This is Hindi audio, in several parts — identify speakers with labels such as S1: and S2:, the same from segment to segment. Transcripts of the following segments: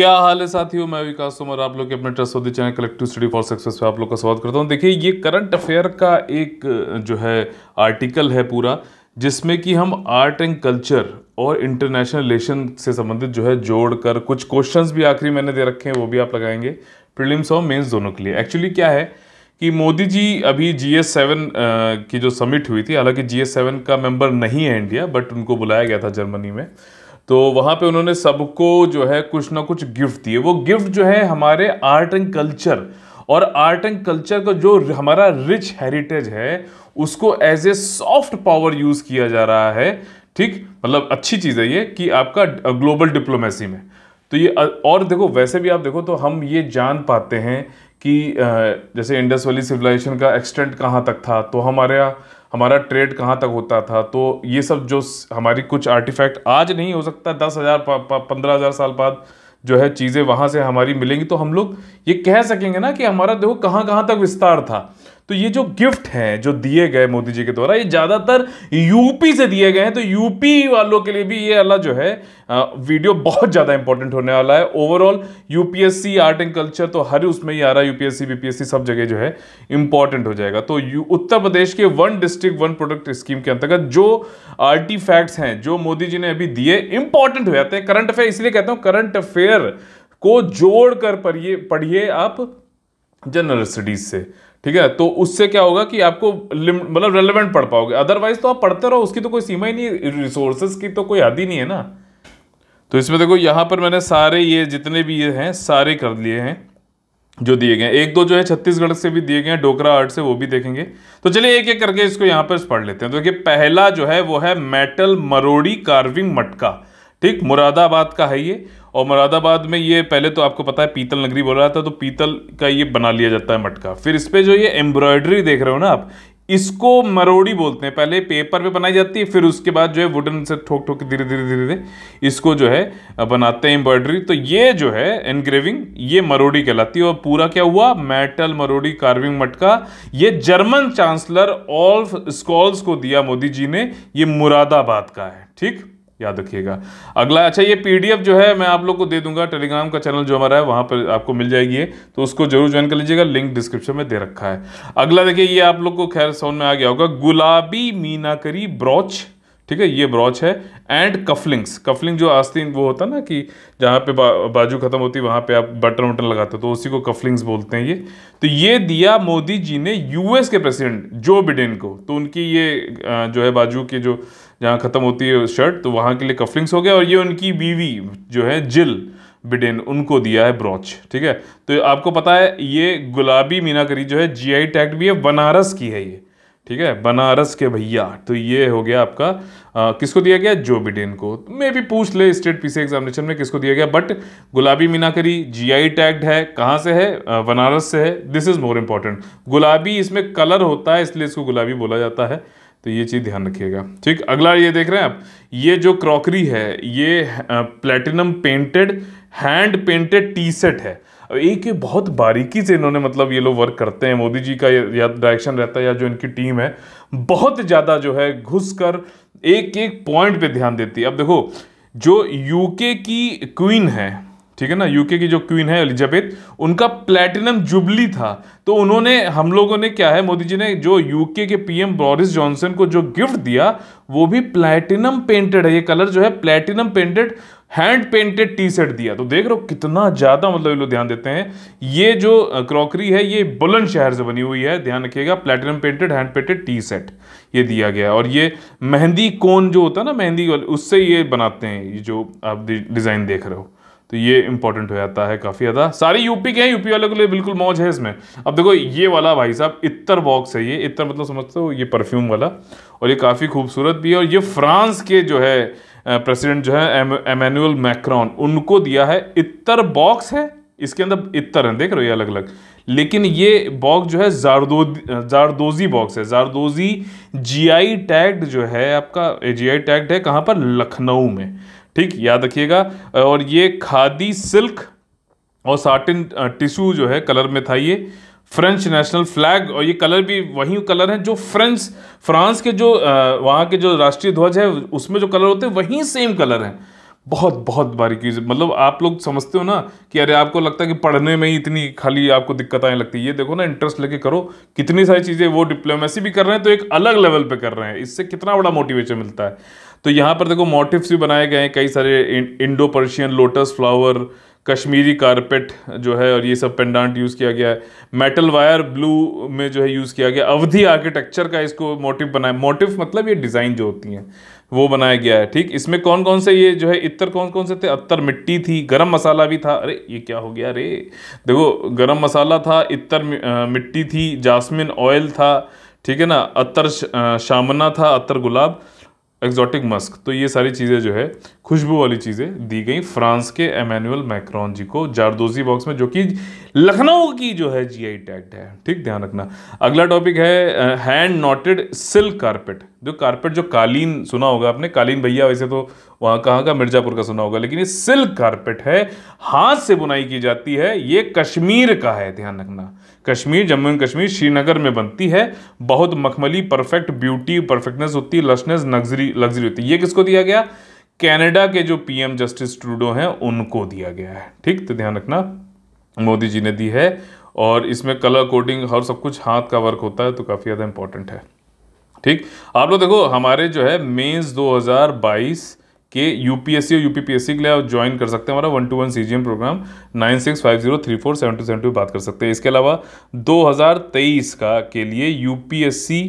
S1: क्या हाल है साथियों मैं विकास तोमर आप लोग के अपने ट्रस्ट होती channel collective study for success पे आप लोग का स्वागत करता हूँ देखिए ये करंट अफेयर का एक जो है आर्टिकल है पूरा जिसमें कि हम आर्ट एंड कल्चर और इंटरनेशनल रिलेशन से संबंधित जो है जोड़ कर कुछ क्वेश्चन भी आखिरी मैंने दे रखे हैं वो भी आप लगाएंगे प्रिलिम्स और मेन्स दोनों के लिए एक्चुअली क्या है कि मोदी जी अभी जी एस सेवन की जो समिट हुई थी हालांकि जी एस सेवन का मेंबर नहीं है इंडिया बट उनको बुलाया गया था जर्मनी में तो वहाँ पे उन्होंने सबको जो है कुछ ना कुछ गिफ्ट दिए वो गिफ्ट जो है हमारे आर्ट एंड कल्चर और आर्ट एंड कल्चर का जो हमारा रिच हेरिटेज है उसको as a soft power use किया जा रहा है ठीक मतलब अच्छी चीज़ है ये कि आपका ग्लोबल डिप्लोमेसी में तो ये और देखो वैसे भी आप देखो तो हम ये जान पाते हैं कि जैसे इंडस वैली सिविलाइजेशन का एक्सटेंट कहाँ तक था तो हमारे यहाँ हमारा ट्रेड कहाँ तक होता था तो ये सब जो हमारी कुछ आर्टिफैक्ट आज नहीं हो सकता दस हज़ार पंद्रह हज़ार साल बाद जो है चीज़ें वहाँ से हमारी मिलेंगी तो हम लोग ये कह सकेंगे ना कि हमारा देखो कहाँ कहाँ तक विस्तार था तो ये जो गिफ्ट हैं जो दिए गए मोदी जी के द्वारा ये ज़्यादातर यूपी से दिए गए हैं तो यूपी वालों के लिए भी ये अला जो है वीडियो बहुत ज़्यादा इंपॉर्टेंट होने वाला है overall UPSC art and culture तो हर उसमें ही आ रहा है यूपीएससी बीपीएससी सब जगह जो है इंपॉर्टेंट हो जाएगा तो उत्तर प्रदेश के one district one product scheme के अंतर्गत जो आर्टिफैक्ट्स हैं जो मोदी जी ने अभी दिए इंपॉर्टेंट हो जाते हैं करंट अफेयर इसलिए कहता हूँ करंट अफेयर को जोड़ कर पढ़िए पढ़िए आप जनरल स्टडीज से ठीक है तो उससे क्या होगा कि आपको मतलब रेलिवेंट पढ़ पाओगे अदरवाइज तो आप पढ़ते रहो उसकी तो कोई सीमा ही नहीं है रिसोर्सेज की तो कोई हद ही नहीं है ना तो इसमें देखो यहाँ पर मैंने सारे ये जितने भी ये हैं सारे कर लिए हैं जो दिए गए एक दो जो है छत्तीसगढ़ से भी दिए गए हैं डोकरा आर्ट से वो भी देखेंगे तो चलिए एक एक करके इसको यहाँ पर पढ़ लेते हैं तो देखिए पहला जो है वो है मेटल मरोड़ी कार्विंग मटका ठीक मुरादाबाद का है ये और मुरादाबाद में ये पहले तो आपको पता है पीतल नगरी बोल रहा था तो पीतल का ये बना लिया जाता है मटका फिर इस पर जो ये एम्ब्रॉयडरी देख रहे हो ना आप इसको मरोड़ी बोलते हैं पहले पेपर पे बनाई जाती है फिर उसके बाद जो है वुडन से ठोक ठोक धीरे धीरे धीरे धीरे इसको जो है बनाते हैं एम्ब्रॉयडरी तो ये जो है एनग्रेविंग ये मरोड़ी कहलाती है और पूरा क्या हुआ मेटल मरोड़ी कार्विंग मटका ये जर्मन चांसलर ऑल्फ स्कॉल्स को दिया मोदी जी ने ये मुरादाबाद का है ठीक याद रखिएगा अगला अच्छा ये पीडीएफ जो है मैं आप लोग को दे दूंगा टेलीग्राम का चैनल जो हमारा है वहाँ पर आपको मिल जाएगी ये तो उसको जरूर ज्वाइन कर लीजिएगा लिंक डिस्क्रिप्शन में दे रखा है अगला देखिए ये आप लोग को खैर साउंड में आ गया होगा गुलाबी मीनाकरी ब्रॉच ठीक है ये ब्रॉच है एंड कफलिंग्स कफलिंग जो आस्तीन वो होता है ना कि जहाँ पे बा, बाजू खत्म होती है वहाँ पे आप बटन वटन लगाते हो तो उसी को कफलिंग्स बोलते हैं ये तो ये दिया मोदी जी ने यूएस के प्रेसिडेंट जो बिडेन को तो उनकी ये जो है बाजू के जो जहाँ ख़त्म होती है शर्ट तो वहाँ के लिए कफलिंग्स हो गया और ये उनकी बीवी जो है जिल बिडेन उनको दिया है ब्रॉच ठीक है तो आपको पता है ये गुलाबी मीनाकरी जो है जी आई टैक्ट भी है बनारस की है ये ठीक है बनारस के भैया तो ये हो गया आपका आ, किसको दिया गया जो बिडेन को मे भी पूछ ले स्टेट पीसी एग्जामिनेशन में किसको दिया गया बट गुलाबी जी जीआई टैग्ड है कहाँ से है बनारस से है दिस इज़ मोर इम्पॉर्टेंट गुलाबी इसमें कलर होता है इसलिए इसको गुलाबी बोला जाता है तो ये चीज़ ध्यान रखिएगा ठीक अगला ये देख रहे हैं आप ये जो क्रॉकरी है ये platinum painted hand painted tea set है एक ये बहुत बारीकी से इन्होंने मतलब ये लोग वर्क करते हैं मोदी जी का या डायरेक्शन रहता है या जो इनकी टीम है बहुत ज़्यादा जो है घुस कर एक एक पॉइंट पे ध्यान देती है अब देखो जो यूके की क्वीन है ठीक है ना यूके की जो क्वीन है एलिजाबेथ उनका प्लेटिनम जुबली था तो उन्होंने हम लोगों ने क्या है मोदी जी ने जो यूके के पीएम बोरिस जॉनसन को जो गिफ्ट दिया वो भी प्लेटिनम पेंटेड है ये कलर जो है platinum painted hand painted T shirt दिया तो देख रहे हो कितना ज़्यादा मतलब ये लोग ध्यान देते हैं ये जो क्रॉकरी है ये बुलंद शहर से बनी हुई है ध्यान रखिएगा platinum painted hand painted T shirt ये दिया गया और ये मेहंदी कोन जो होता है ना मेहंदी उससे ये बनाते हैं ये जो आप डिज़ाइन देख रहे हो तो ये इंपॉर्टेंट हो जाता है काफ़ी ज़्यादा सारी यूपी के हैं यूपी वाले के लिए बिल्कुल मौज है इसमें अब देखो ये वाला भाई साहब इतर बॉक्स है ये इतर मतलब समझते हो ये परफ्यूम वाला और ये काफ़ी खूबसूरत भी है और ये फ्रांस के जो है प्रेसिडेंट जो है एमेनुअल मैक्रॉन उनको दिया है इतर बॉक्स है इसके अंदर इतर है देख रहे हो ये अलग अलग लेकिन ये बॉक्स जो है जारदोजी जारदोजी बॉक्स है जारदोजी जीआई टैग्ड जो है आपका जीआई टैग्ड है कहाँ पर लखनऊ में ठीक याद रखिएगा और ये खादी सिल्क और साटिन टिश्यू जो है कलर में था ये फ्रेंच नेशनल फ्लैग और ये कलर भी वही कलर है जो फ्रेंच फ्रांस के जो वहाँ के जो राष्ट्रीय ध्वज है उसमें जो कलर होते हैं वही सेम कलर हैं बहुत बहुत बारीकी मतलब आप लोग समझते हो ना कि अरे आपको लगता है कि पढ़ने में ही इतनी खाली आपको दिक्कत आने लगती है ये देखो ना इंटरेस्ट लेके करो कितनी सारी चीज़ें वो डिप्लोमेसी भी कर रहे हैं तो एक अलग लेवल पे कर रहे हैं इससे कितना बड़ा मोटिवेशन मिलता है तो यहाँ पर देखो मोटिव्स भी बनाए गए हैं कई सारे Indo Persian lotus flower Kashmiri carpet जो है और ये सब पेंडांट यूज़ किया गया है मेटल वायर ब्लू में जो है यूज़ किया गया अवधि आर्किटेक्चर का इसको मोटिव बनाया मोटिव मतलब ये डिज़ाइन जो होती हैं वो बनाया गया है ठीक इसमें कौन कौन से ये जो है इतर कौन कौन से थे अत्तर मिट्टी थी गरम मसाला भी था अरे ये क्या हो गया अरे देखो गरम मसाला था इतर मिट्टी थी जासमिन ऑयल था ठीक है ना अत्तर शामना था अत्तर गुलाब एग्जॉटिक मस्क तो ये सारी चीज़ें जो है खुशबू वाली चीज़ें दी गई फ्रांस के एमेनुअल मैक्रॉन जी को जारदोजी बॉक्स में जो कि लखनऊ की जो है जी आई टैक्ट है ठीक ध्यान रखना अगला टॉपिक है हैंड नॉटेड सिल्क कारपेट जो कारपेट जो कालीन सुना होगा आपने कालीन भैया वैसे तो वहाँ कहाँ का मिर्ज़ापुर का सुना होगा लेकिन ये सिल्क कारपेट है हाथ से बुनाई की जाती है ये कश्मीर का है ध्यान रखना कश्मीर जम्मू एंड कश्मीर श्रीनगर में बनती है बहुत मखमली परफेक्ट ब्यूटी परफेक्टनेस होती है लशनेस लग्जरी लग्जरी होती है ये किसको दिया गया कैनेडा के जो पीएम जस्टिस ट्रूडो हैं उनको दिया गया है ठीक तो ध्यान रखना मोदी जी ने दी है और इसमें कलर कोडिंग और सब कुछ हाथ का वर्क होता है तो काफ़ी ज़्यादा इंपॉर्टेंट है ठीक आप लोग देखो हमारे जो है मेन्स 2022 के यूपीएससी और यूपीपीएससी के लिए आप ज्वाइन कर सकते हैं हमारा one two one C programme nine six five zero three four seven two seven two बात कर सकते हैं इसके अलावा दो हजार तेईस का के लिए यूपीएससी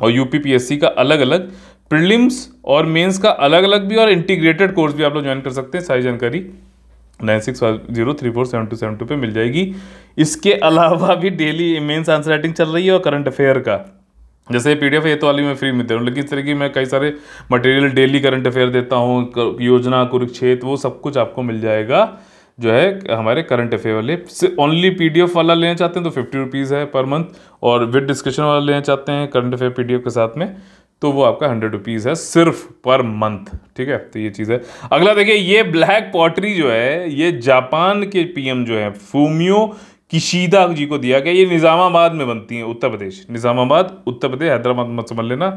S1: और यूपीपीएससी का अलग अलग प्रिलिम्स और मेंस का अलग अलग भी और इंटीग्रेटेड कोर्स भी आप लोग ज्वाइन कर सकते हैं सारी जानकारी nine six five zero three four seven two seven two पर मिल जाएगी इसके अलावा भी डेली मेंस आंसर राइटिंग चल रही है और करंट अफेयर का जैसे पी डी एफ ये तो वाली मैं फ्री में दे रहा हूँ लेकिन इस तरह की मैं कई सारे मटेरियल डेली करंट अफेयर देता हूँ योजना कुरुक्षेत्र वो सब कुछ आपको मिल जाएगा जो है हमारे करंट अफेयर वाले ओनली एफ वाला लेना चाहते हैं तो फिफ्टी रुपीज़ है पर मंथ और विद डिस्कशन वाला लेना चाहते हैं करंट अफेयर एफ के साथ में तो वो आपका हंड्रेड रुपीज़ है सिर्फ पर मंथ ठीक है तो ये चीज़ है अगला देखिए ये ब्लैक पॉटरी जो है ये जापान के पीएम जो है फूमियो किशीदा जी को दिया गया ये निज़ामाबाद में बनती हैं उत्तर प्रदेश निज़ामाबाद उत्तर प्रदेश हैदराबाद मत समझ लेना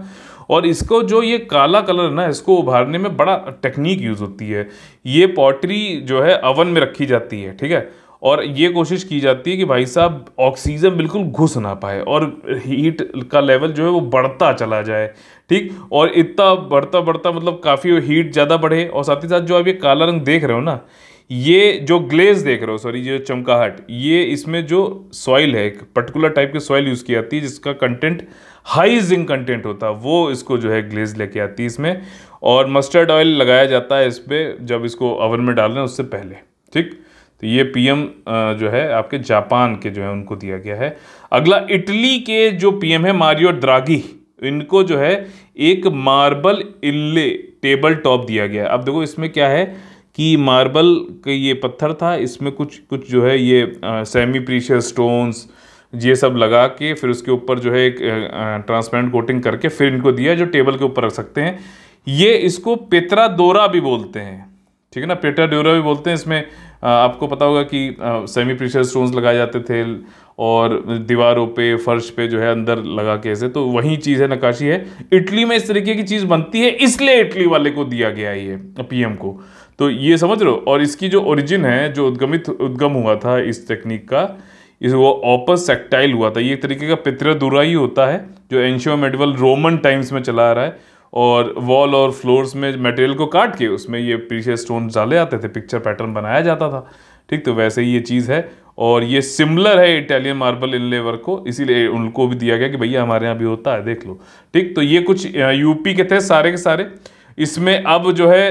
S1: और इसको जो ये काला कलर है ना इसको उभारने में बड़ा टेक्निक यूज़ होती है ये पॉटरी जो है अवन में रखी जाती है ठीक है और ये कोशिश की जाती है कि भाई साहब ऑक्सीजन बिल्कुल घुस ना पाए और हीट का लेवल जो है वो बढ़ता चला जाए ठीक और इतना बढ़ता बढ़ता मतलब काफ़ी हीट ज़्यादा बढ़े और साथ ही साथ जो आप ये काला रंग देख रहे हो ना ये जो ग्लेज देख रहे हो सॉरी ये चमकाहट ये इसमें जो सॉइल है एक पर्टिकुलर टाइप की सॉइल यूज़ की जाती है जिसका कंटेंट हाई जिंक कंटेंट होता है वो इसको जो है ग्लेज लेके आती है इसमें और मस्टर्ड ऑयल लगाया जाता है इस पर जब इसको ओवन में डाल रहे हैं उससे पहले ठीक तो ये पीएम जो है आपके जापान के जो है उनको दिया गया है अगला इटली के जो पीएम है मारियो ड्रागी इनको जो है एक मार्बल इल्ले टेबल टॉप दिया गया है अब देखो इसमें क्या है कि मार्बल का ये पत्थर था इसमें कुछ कुछ जो है ये सेमी प्रीशियस स्टोन्स ये सब लगा के फिर उसके ऊपर जो है एक ट्रांसपेरेंट कोटिंग करके फिर इनको दिया जो टेबल के ऊपर रख सकते हैं ये इसको पेतरा दोरा भी बोलते हैं ठीक है ना पेटरा डोरा भी बोलते हैं इसमें आपको पता होगा कि सेमी प्रीशियस स्टोन्स लगाए जाते थे और दीवारों पे फर्श पे जो है अंदर लगा के ऐसे तो वही चीज़ है नकाशी है इटली में इस तरीके की चीज़ बनती है इसलिए इटली वाले को दिया गया ये पीएम को तो ये समझ लो और इसकी जो ओरिजिन है जो उद्गमित उद्गम हुआ था इस टेक्निक का इस वो ऑपस सेक्टाइल हुआ था ये एक तरीके का पित्रदुरा ही होता है जो एंशियो मेडिवल रोमन टाइम्स में चला आ रहा है और वॉल और फ्लोर्स में मटेरियल को काट के उसमें ये पीछे स्टोन डाले आते थे पिक्चर पैटर्न बनाया जाता था ठीक तो वैसे ही ये चीज़ है और ये सिमिलर है इटालियन मार्बल इनले वर्क को इसीलिए उनको भी दिया गया कि भैया हमारे यहाँ भी होता है देख लो ठीक तो ये कुछ यूपी के थे सारे के सारे इसमें अब जो है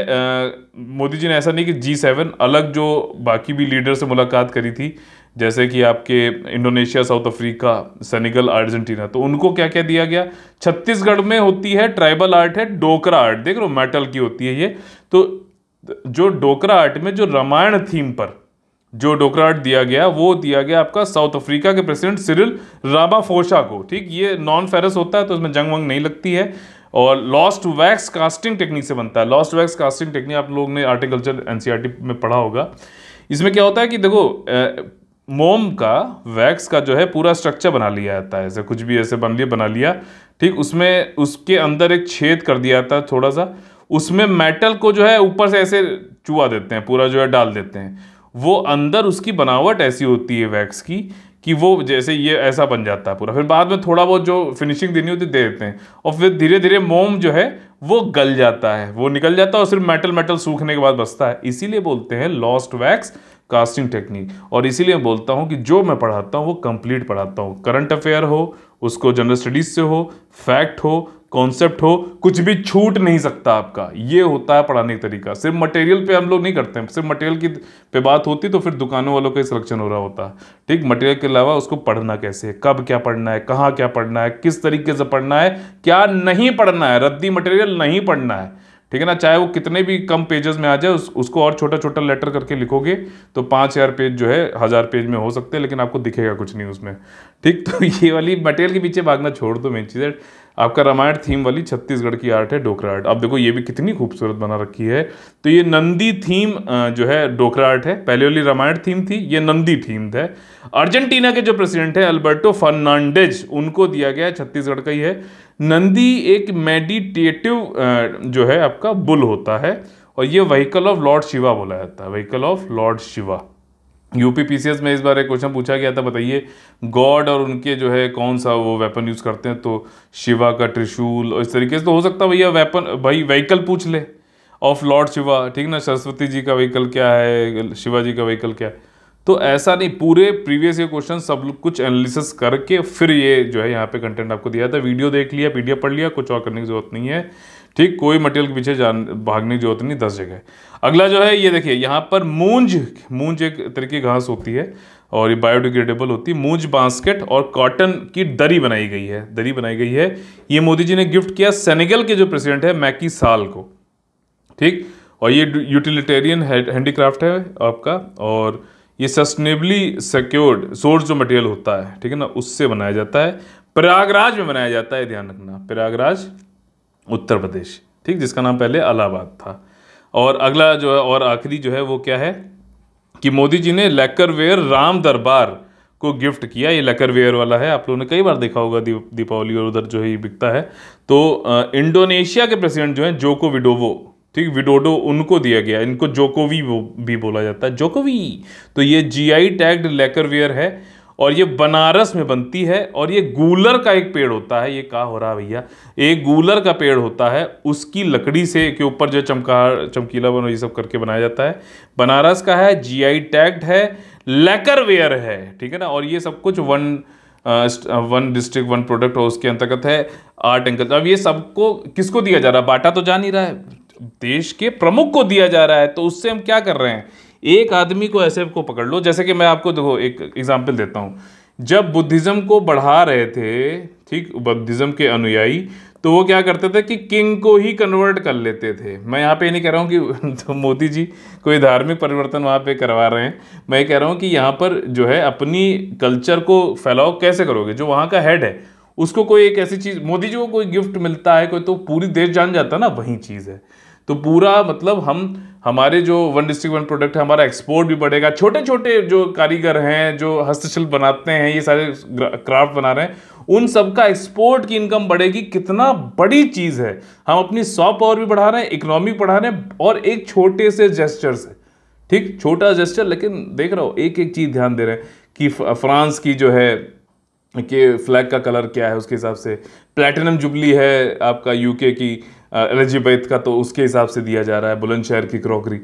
S1: मोदी जी ने ऐसा नहीं कि जी सेवन अलग जो बाकी भी लीडर से मुलाकात करी थी जैसे कि आपके Indonesia South Africa Senegal Argentina तो उनको क्या क्या दिया गया छत्तीसगढ़ में होती है ट्राइबल आर्ट है डोकरा आर्ट देख लो मेटल की होती है ये तो जो डोकरा आर्ट में जो रामायण थीम पर जो डोकराट दिया गया वो दिया गया आपका साउथ अफ्रीका के प्रेसिडेंट सिरिल राबाफोशा को ठीक ये नॉन फेरस होता है तो इसमें जंग वंग नहीं लगती है और लॉस्ट वैक्स कास्टिंग टेक्निक से बनता है लॉस्ट वैक्स कास्टिंग टेक्निक आप लोगों ने आर्टिकल्चर एनसीईआरटी e में पढ़ा होगा इसमें क्या होता है कि देखो मोम का वैक्स का जो है पूरा स्ट्रक्चर बना लिया जाता है ऐसे कुछ भी ऐसे बन लिया बना लिया ठीक उसमें उसके अंदर एक छेद कर दिया जाता है थोड़ा सा उसमें मेटल को जो है ऊपर से ऐसे चुआ देते हैं पूरा जो है डाल देते हैं वो अंदर उसकी बनावट ऐसी होती है वैक्स की कि वो जैसे ये ऐसा बन जाता है पूरा फिर बाद में थोड़ा बहुत जो फिनिशिंग देनी होती दे देते हैं और फिर धीरे धीरे मोम जो है वो गल जाता है वो निकल जाता है और सिर्फ मेटल मेटल सूखने के बाद बसता है इसीलिए बोलते हैं लॉस्ट वैक्स कास्टिंग टेक्निक और इसीलिए बोलता हूँ कि जो मैं पढ़ाता हूँ वो कंप्लीट पढ़ाता हूँ करंट अफेयर हो उसको जनरल स्टडीज़ से हो फैक्ट हो कॉन्सेप्ट हो कुछ भी छूट नहीं सकता आपका ये होता है पढ़ाने का तरीका सिर्फ मटेरियल पे हम लोग नहीं करते हैं सिर्फ मटेरियल की पे बात होती तो फिर दुकानों वालों का ही सिलेक्शन हो रहा होता ठीक मटेरियल के अलावा उसको पढ़ना कैसे कब क्या पढ़ना है कहाँ क्या पढ़ना है किस तरीके से पढ़ना है क्या नहीं पढ़ना है रद्दी मटेरियल नहीं पढ़ना है ठीक है ना चाहे वो कितने भी कम पेजेस में आ जाए उस, उसको और छोटा छोटा लेटर करके लिखोगे तो पाँच हज़ार पेज जो है हज़ार पेज में हो सकते हैं लेकिन आपको दिखेगा कुछ नहीं उसमें ठीक तो ये वाली मटेरियल के पीछे भागना छोड़ दो मेन चीज़ आपका रामायण थीम वाली छत्तीसगढ़ की आर्ट है डोकरा आर्ट अब देखो ये भी कितनी खूबसूरत बना रखी है तो ये नंदी थीम जो है डोकरा आर्ट है पहले वाली रामायण थीम थी ये नंदी थीम है अर्जेंटीना के जो प्रेसिडेंट है अल्बर्टो फर्नांडेज उनको दिया गया छत्तीसगढ़ का ही है नंदी एक मेडिटेटिव जो है आपका बुल होता है और ये व्हीकल ऑफ लॉर्ड शिवा बोला जाता है vehicle of lord Shiva UP P में इस बार एक क्वेश्चन पूछा गया था बताइए गॉड और उनके जो है कौन सा वो वेपन यूज़ करते हैं तो शिवा का त्रिशूल और इस तरीके से तो हो सकता है भैया वेपन भाई व्हीकल पूछ ले ऑफ लॉर्ड शिवा ठीक ना सरस्वती जी का व्हीकल क्या है शिवा जी का व्हीकल क्या है तो ऐसा नहीं पूरे प्रीवियस ये क्वेश्चन सब कुछ एनालिसिस करके फिर ये जो है यहाँ पे कंटेंट आपको दिया था वीडियो देख लिया पीडीएफ पढ़ लिया कुछ और करने की जरूरत नहीं है ठीक कोई मटेरियल के पीछे जान भागने की जरूरत नहीं दस जगह अगला जो है ये देखिए यहाँ पर मूंज मूंज एक तरह की घास होती है और ये बायोडिग्रेडेबल होती है मूंज बास्केट और कॉटन की दरी बनाई गई है दरी बनाई गई है ये मोदी जी ने गिफ्ट किया सेनेगल के जो प्रेसिडेंट है मैकी साल को ठीक और ये यूटिलिटेरियन हैंडीक्राफ्ट है आपका और ये सस्टेनेबली सिक्योर्ड सोर्स जो मटेरियल होता है ठीक है ना उससे बनाया जाता है प्रयागराज में बनाया जाता है ध्यान रखना प्रयागराज उत्तर प्रदेश ठीक जिसका नाम पहले अलाहाबाद था और अगला जो है और आखिरी जो है वो क्या है कि मोदी जी ने लेकरवेयर राम दरबार को गिफ्ट किया ये लेकरवेयर वाला है आप लोगों ने कई बार देखा होगा दीपावली और उधर जो है ये बिकता है तो इंडोनेशिया के प्रेसिडेंट जो हैं जोको विडोवो ठीक विडोडो उनको दिया गया इनको जोकोवी भी बोला जाता है जोकोवी तो ये जीआई टैग्ड लेकरवेयर है और ये बनारस में बनती है और ये गूलर का एक पेड़ होता है ये कहा हो रहा है भैया एक गूलर का पेड़ होता है उसकी लकड़ी से के ऊपर जो चमका चमकीला बनो ये सब करके बनाया जाता है बनारस का है जीआई टैग्ड है लेकरवेयर है ठीक है ना और ये सब कुछ one one district one product और उसके अंतर्गत है आर्ट एंकल अब ये सबको किसको दिया जा रहा है बाटा तो जा नहीं रहा है देश के प्रमुख को दिया जा रहा है तो उससे हम क्या कर रहे हैं एक आदमी को ऐसे को पकड़ लो जैसे कि मैं आपको देखो एक एग्जाम्पल देता हूँ जब बुद्धिज़्म को बढ़ा रहे थे ठीक बुद्धिज़्म के अनुयायी तो वो क्या करते थे कि किंग को ही कन्वर्ट कर लेते थे मैं यहाँ पे नहीं कह रहा हूँ कि तो मोदी जी कोई धार्मिक परिवर्तन वहाँ पे करवा रहे हैं मैं कह रहा हूँ कि यहाँ पर जो है अपनी कल्चर को फैलाओ कैसे करोगे जो वहाँ का हेड है उसको कोई एक ऐसी चीज़ मोदी जी को कोई गिफ्ट मिलता है कोई तो पूरी देश जान जाता ना वही चीज़ है तो पूरा मतलब हम हमारे जो वन डिस्ट्रिक्ट वन प्रोडक्ट है हमारा एक्सपोर्ट भी बढ़ेगा छोटे छोटे जो कारीगर हैं जो हस्तशिल्प बनाते हैं ये सारे क्राफ्ट बना रहे हैं उन सब का एक्सपोर्ट की इनकम बढ़ेगी कितना बड़ी चीज़ है हम अपनी सॉफ्ट पावर भी बढ़ा रहे हैं इकोनॉमी बढ़ा रहे हैं और एक छोटे से जेस्टर से ठीक छोटा जेस्टर लेकिन देख रहा हो एक एक चीज़ ध्यान दे रहे हैं कि फ्रांस की जो है कि फ्लैग का कलर क्या है उसके हिसाब से प्लेटिनम जुबली है आपका यूके की एलिजाबैथ का तो उसके हिसाब से दिया जा रहा है बुलंदशहर की क्रॉकरी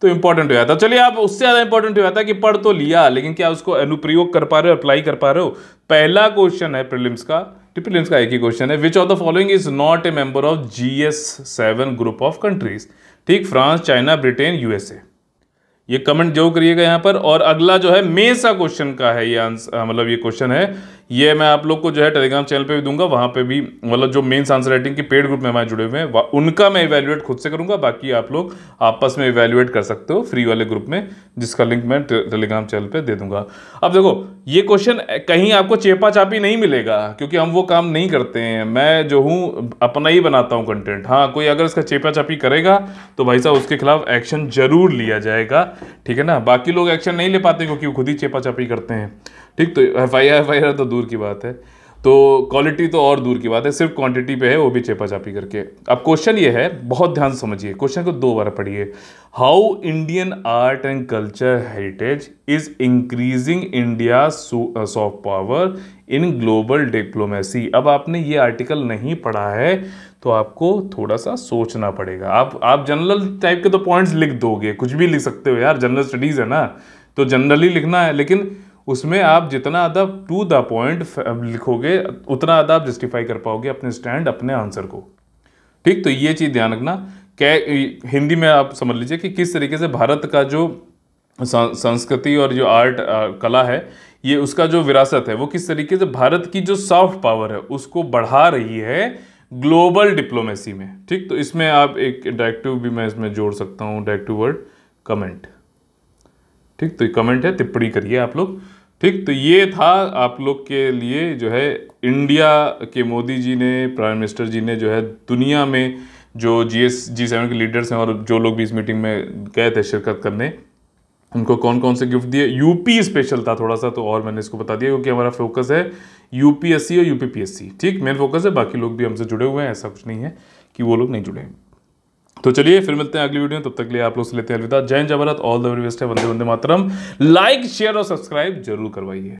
S1: तो इंपॉर्टेंट हो जाता है तो चलिए आप उससे ज़्यादा इंपॉर्टेंट हो जाता है कि पढ़ तो लिया लेकिन क्या उसको अनुप्रयोग कर पा रहे हो अप्लाई कर पा रहे हो पहला क्वेश्चन है प्रिलिम्स का प्रिलिम्स का एक ही क्वेश्चन है which of the following is not a member of G S seven group of countries ठीक फ्रांस चाइना ब्रिटेन यूएसए ये कमेंट जो करिएगा यहाँ पर और अगला जो है मे सा क्वेश्चन का है ये आंसर मतलब ये क्वेश्चन है ये मैं आप लोग को जो है टेलीग्राम चैनल पे भी दूंगा वहाँ पे भी मतलब जो मेन आंसर राइटिंग के पेड ग्रुप में हमारे जुड़े हुए हैं उनका मैं इवेल्युएट खुद से करूँगा बाकी आप लोग आपस में इवेल्युएट कर सकते हो फ्री वाले ग्रुप में जिसका लिंक मैं टेलीग्राम चैनल पे दे दूंगा अब देखो ये क्वेश्चन कहीं आपको चेपा चापी नहीं मिलेगा क्योंकि हम वो काम नहीं करते हैं मैं जो हूँ अपना ही बनाता हूँ कंटेंट हाँ कोई अगर इसका चेपा चापी करेगा तो भाई साहब उसके खिलाफ एक्शन जरूर लिया जाएगा ठीक है ना बाकी लोग एक्शन नहीं ले पाते क्योंकि वो खुद ही चेपा चापी करते हैं ठीक तो एफ आई आर तो दूर दूर की बात है तो क्वालिटी तो और दूर की बात है सिर्फ क्वांटिटी पे है वो भी चेपा चापी करके अब क्वेश्चन ये है बहुत ध्यान समझिए क्वेश्चन को दो बार पढ़िए how Indian art and culture heritage is increasing India soft power in global diplomacy अब आपने ये आर्टिकल नहीं पढ़ा है तो आपको थोड़ा सा सोचना पड़ेगा आप आप जनरल टाइप के तो पॉइंट्स लिख दोगे कुछ भी लिख सकते हो यार जनरल स्टडीज़ है ना तो जनरली लिखना है लेकिन उसमें आप जितना अदब टू द पॉइंट लिखोगे उतना अदब जस्टिफाई कर पाओगे अपने स्टैंड अपने आंसर को ठीक तो ये चीज़ ध्यान रखना क्या हिंदी में आप समझ लीजिए कि किस तरीके से भारत का जो संस्कृति और जो आर्ट आ, कला है ये उसका जो विरासत है वो किस तरीके से भारत की जो सॉफ्ट पावर है उसको बढ़ा रही है ग्लोबल डिप्लोमेसी में ठीक तो इसमें आप एक डायरेक्टिव भी मैं इसमें जोड़ सकता हूँ डायरेक्टिव वर्ड कमेंट ठीक तो कमेंट है टिप्पणी करिए आप लोग ठीक तो ये था आप लोग के लिए जो है इंडिया के मोदी जी ने प्राइम मिनिस्टर जी ने जो है दुनिया में जो जी एस जी सेवन के लीडर्स हैं और जो लोग भी इस मीटिंग में गए थे शिरकत करने उनको कौन कौन से गिफ्ट दिए यूपी स्पेशल था थोड़ा सा तो और मैंने इसको बता दिया क्योंकि हमारा फोकस है यूपीएससी और यूपीपीएससी ठीक मेन फोकस है बाकी लोग भी हमसे जुड़े हुए हैं ऐसा कुछ नहीं है कि वो लोग नहीं जुड़े हैं तो चलिए फिर मिलते हैं अगली वीडियो में तब तक लिए आप लोग से लेते हैं अलविदा जय जबरत ऑल द वेरी बेस्ट है वंदे वंदे मातरम लाइक शेयर और सब्सक्राइब जरूर करवाइए